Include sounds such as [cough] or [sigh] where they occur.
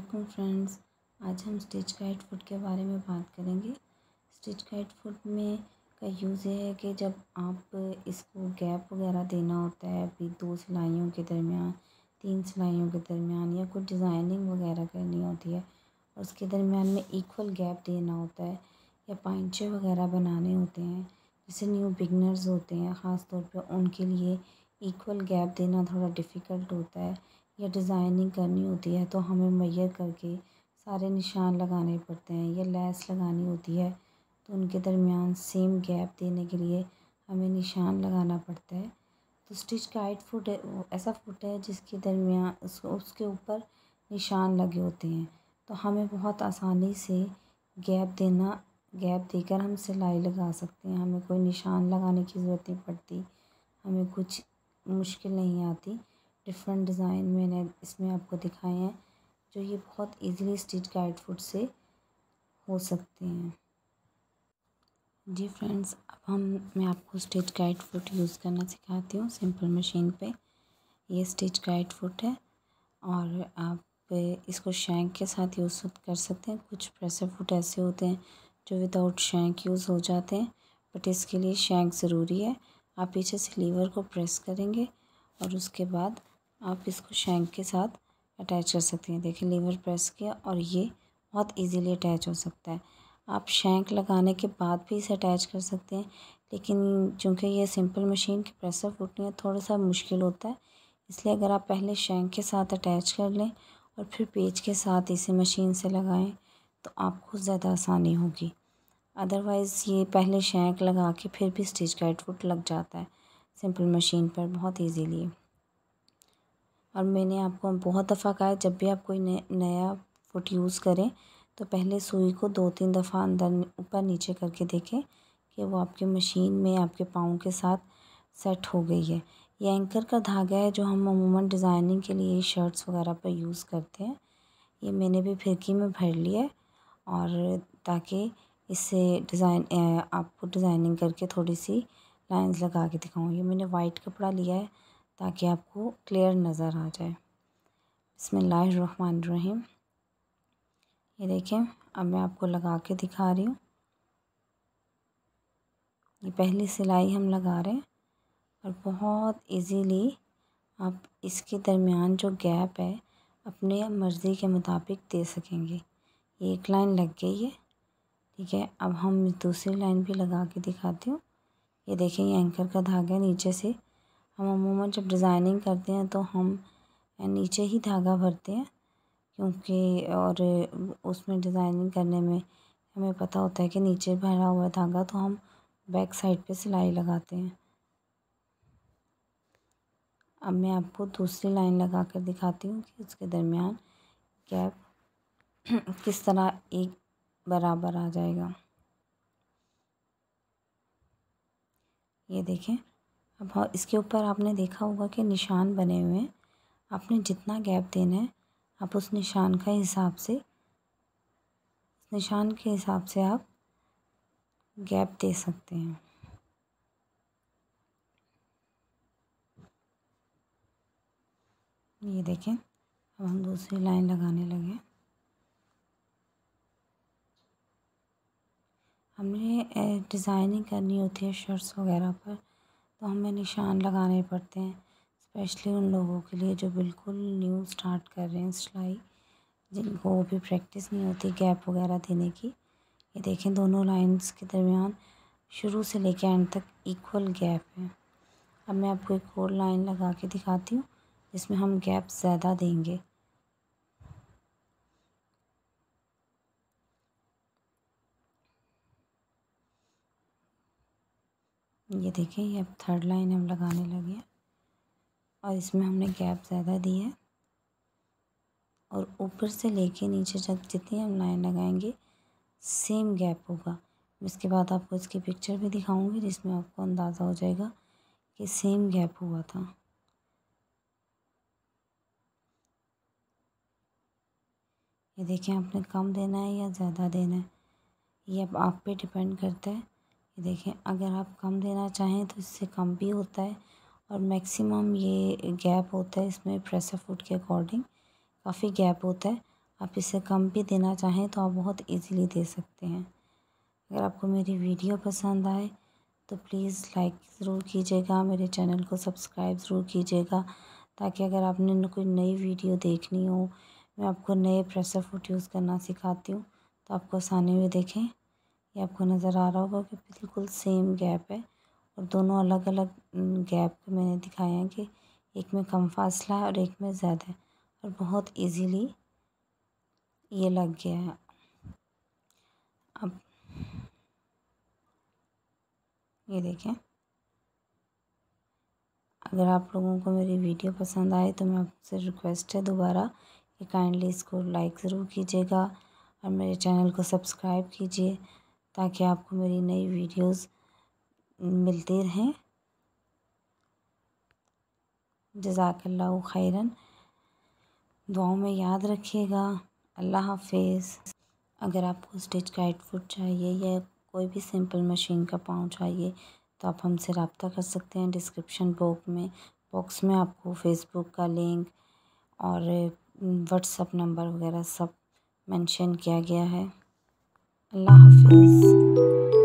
Aslam friends आज हम stitch guide foot के बारे में बात करेंगे स्टिच गाइड फुट में का यूज़ ये है कि जब आप इसको गैप वगैरह देना होता है अभी दो सिलाइयों के दरमियान तीन सिलाइयों के दरमियान या कुछ डिज़ाइनिंग वगैरह करनी होती है और उसके दरमियान में इक्वल गैप देना होता है या पाइचे वगैरह बनाने होते हैं जैसे न्यू बिगनर्स होते हैं ख़ास तौर पर उनके लिए इक्वल गैप देना थोड़ा डिफ़िकल्ट होता है या डिज़ाइनिंग करनी होती है तो हमें मैयर करके सारे निशान लगाने पड़ते हैं या लैस लगानी होती है तो उनके दरमियान सेम गैप देने के लिए हमें निशान लगाना पड़ता है तो स्टिच काइट फुट ऐसा फुट है जिसके दरमियान उस, उसके ऊपर निशान लगे होते हैं तो हमें बहुत आसानी से गैप देना गैप देकर हम सिलाई लगा सकते हैं हमें कोई निशान लगाने की ज़रूरत नहीं पड़ती हमें कुछ मुश्किल नहीं आती डिफरेंट डिज़ाइन मैंने इसमें आपको दिखाए हैं जो ये बहुत इजीली स्टिच गाइड फूड से हो सकते हैं जी फ्रेंड्स अब हम मैं आपको स्टिच गाइड फुट यूज़ करना सिखाती हूँ सिंपल मशीन पे ये स्टिच गाइड फुट है और आप इसको शैंक के साथ यूज़ कर सकते हैं कुछ प्रेसर फुट ऐसे होते हैं जो विदाउट शैंक यूज़ हो जाते हैं बट इसके लिए शैंक ज़रूरी है आप पीछे से लीवर को प्रेस करेंगे और उसके बाद आप इसको शैंक के साथ अटैच कर सकती हैं देखिए लीवर प्रेस किया और ये बहुत इजीली अटैच हो सकता है आप शैंक लगाने के बाद भी इसे अटैच कर सकते हैं लेकिन चूँकि ये सिंपल मशीन की प्रेसर फूटनी थोड़ा सा मुश्किल होता है इसलिए अगर आप पहले शैंक के साथ अटैच कर लें और फिर पेज के साथ इसे मशीन से लगाएं तो आपको ज़्यादा आसानी होगी अदरवाइज़ ये पहले शैंक लगा के फिर भी स्टिच का एडवुट लग जाता है सिंपल मशीन पर बहुत ईजीली और मैंने आपको बहुत दफ़ा कहा है जब भी आप कोई नया फुट यूज़ करें तो पहले सुई को दो तीन दफ़ा अंदर ऊपर नीचे करके देखें कि वो आपके मशीन में आपके पाँव के साथ सेट हो गई है ये एंकर का धागा है जो हम अमूमन डिज़ाइनिंग के लिए शर्ट्स वगैरह पर यूज़ करते हैं ये मैंने भी फिरकी में भर लिया और ताकि इससे डिज़ाइन आपको डिज़ाइनिंग करके थोड़ी सी लाइंस लगा के दिखाऊँ ये मैंने वाइट कपड़ा लिया है ताकि आपको क्लियर नज़र आ जाए इसमें रहीम ये देखें अब मैं आपको लगा के दिखा रही हूँ ये पहली सिलाई हम लगा रहे हैं और बहुत इजीली आप इसके दरमियान जो गैप है अपने मर्ज़ी के मुताबिक दे सकेंगे ये एक लाइन लग गई है ठीक है अब हम दूसरी लाइन भी लगा के दिखाती हूँ ये देखें ये एंकर का धागा नीचे से हम अमूमन जब डिज़ाइनिंग करते हैं तो हम नीचे ही धागा भरते हैं क्योंकि और उसमें डिज़ाइनिंग करने में हमें पता होता है कि नीचे भरा हुआ धागा तो हम बैक साइड पे सिलाई लगाते हैं अब मैं आपको दूसरी लाइन लगा कर दिखाती हूँ कि उसके दरमियान गैप [clears throat] किस तरह एक बराबर आ जाएगा ये देखें अब हाँ, इसके ऊपर आपने देखा होगा कि निशान बने हुए हैं आपने जितना गैप देना है आप उस निशान का हिसाब से निशान के हिसाब से आप गैप दे सकते हैं ये देखें अब हम दूसरी लाइन लगाने लगे हमने डिज़ाइनिंग करनी होती है शर्ट्स वगैरह पर तो हमें निशान लगाने पड़ते हैं स्पेशली उन लोगों के लिए जो बिल्कुल न्यू स्टार्ट कर रहे हैं सिलाई जिनको भी प्रैक्टिस नहीं होती गैप वगैरह देने की ये देखें दोनों लाइंस के दरमियान शुरू से लेकर एंड तक इक्वल गैप है अब मैं आपको एक और लाइन लगा के दिखाती हूँ जिसमें हम गैप ज़्यादा देंगे ये देखें ये अब थर्ड लाइन हम लगाने लगे हैं और इसमें हमने गैप ज़्यादा दी है और ऊपर से लेके नीचे जब जितनी हम लाइन लगाएंगे सेम गैप होगा इसके बाद आपको इसकी पिक्चर भी दिखाऊंगी जिसमें आपको अंदाज़ा हो जाएगा कि सेम गैप हुआ था ये देखें आपने कम देना है या ज़्यादा देना है ये अब आप पे डिपेंड करता है देखें अगर आप कम देना चाहें तो इससे कम भी होता है और मैक्सिमम ये गैप होता है इसमें प्रेशर फूड के अकॉर्डिंग काफ़ी गैप होता है आप इसे कम भी देना चाहें तो आप बहुत इजीली दे सकते हैं अगर आपको मेरी वीडियो पसंद आए तो प्लीज़ लाइक ज़रूर कीजिएगा मेरे चैनल को सब्सक्राइब ज़रूर कीजिएगा ताकि अगर आपने कोई नई वीडियो देखनी हो मैं आपको नए प्रेशर फूड यूज़ करना सिखाती हूँ तो आपको आसानी में देखें ये आपको नज़र आ रहा होगा कि बिल्कुल सेम गैप है और दोनों अलग अलग गैप मैंने दिखाए हैं कि एक में कम फासला है और एक में ज़्यादा है और बहुत इजीली ये लग गया है अब ये देखें अगर आप लोगों को मेरी वीडियो पसंद आए तो मैं आपसे रिक्वेस्ट है दोबारा कि काइंडली इसको लाइक ज़रूर कीजिएगा और मेरे चैनल को सब्सक्राइब कीजिए ताकि आपको मेरी नई वीडियोस मिलते रहें जजाकल्ला खैरन दुआओं में याद रखिएगा अल्लाह हाफिज़ अगर आपको स्टिच गाइड फुट चाहिए या कोई भी सिंपल मशीन का पाँव चाहिए तो आप हमसे रबता कर सकते हैं डिस्क्रिप्शन बॉक्स में बॉक्स में आपको फेसबुक का लिंक और व्हाट्सअप नंबर वगैरह सब मेंशन किया गया है Love is